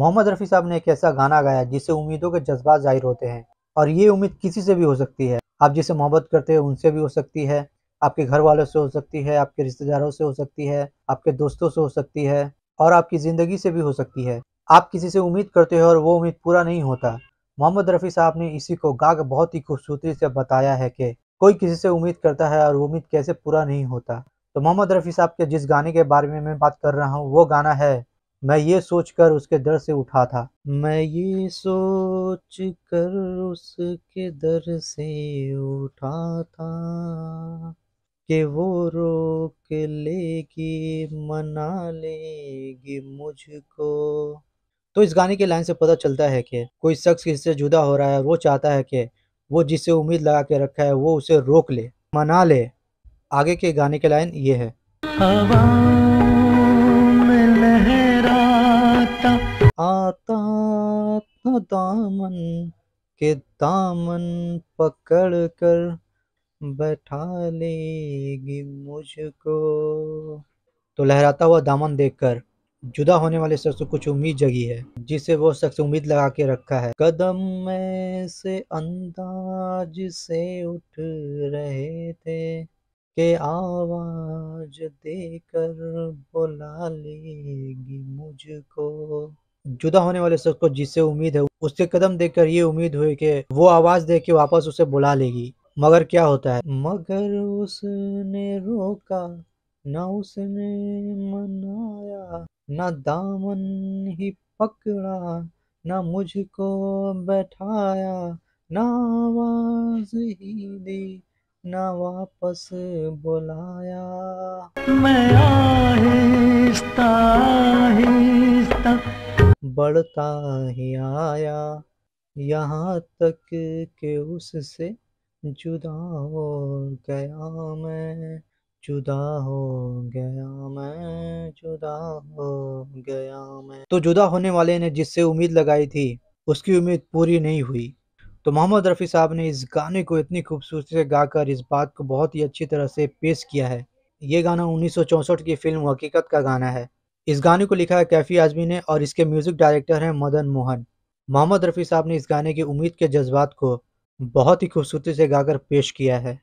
मोहम्मद रफ़ी साहब ने एक ऐसा गाना गाया जिससे उम्मीदों के जज्बात जाहिर होते हैं और ये उम्मीद किसी से भी हो सकती है आप जिसे मोहब्बत करते हैं उनसे भी हो सकती है आपके घर वालों से हो सकती है आपके रिश्तेदारों से हो सकती है आपके दोस्तों से हो सकती है और आपकी ज़िंदगी से भी हो सकती है आप किसी से उम्मीद करते हो और वो उम्मीद पूरा नहीं होता मोहम्मद रफ़ी साहब ने इसी को गा के बहुत ही खूबसूरती से बताया है कि कोई किसी से उम्मीद करता है और उम्मीद कैसे पूरा नहीं होता तो मोहम्मद रफ़ी साहब के जिस गाने के बारे में मैं बात कर रहा हूँ वो गाना है मैं ये सोच कर उसके दर से उठा था मैं ये सोच कर उसके दर से उठा था कि वो रोक लेगी मना लेगी मुझको तो इस गाने के लाइन से पता चलता है कि कोई शख्स इससे जुदा हो रहा है वो चाहता है कि वो जिसे उम्मीद लगा के रखा है वो उसे रोक ले मना ले आगे के गाने के लाइन ये है हवा आता दामन के दामन पकड़ कर बैठा लेगी मुझको तो लहराता हुआ दामन देखकर जुदा होने वाले शख्स को कुछ उम्मीद जगी है जिसे वो शख्स उम्मीद लगा के रखा है कदम में से अंदाज से उठ रहे थे के आवाज देकर बुला लेगी मुझको जुदा होने वाले शख्स को जिससे उम्मीद है उसके कदम देखकर ये उम्मीद हुई कि वो आवाज दे के वापस उसे बुला लेगी मगर क्या होता है मगर उसने रोका ना उसने मनाया ना दामन ही पकड़ा ना मुझको बैठाया ना आवाज ही दी ना वापस बुलाया मैं आहिस्ता ही बढ़ता ही आया यहाँ तक कि उससे जुदा हो गया मैं जुदा हो गया मैं जुदा हो गया मैं तो जुदा होने वाले ने जिससे उम्मीद लगाई थी उसकी उम्मीद पूरी नहीं हुई तो मोहम्मद रफ़ी साहब ने इस गाने को इतनी खूबसूरती से गाकर इस बात को बहुत ही अच्छी तरह से पेश किया है ये गाना उन्नीस की फ़िल्म हकीकत का गाना है इस गाने को लिखा है कैफी आजमी ने और इसके म्यूजिक डायरेक्टर हैं मदन मोहन मोहम्मद रफ़ी साहब ने इस गाने की उम्मीद के जज्बात को बहुत ही खूबसूरती से गाकर पेश किया है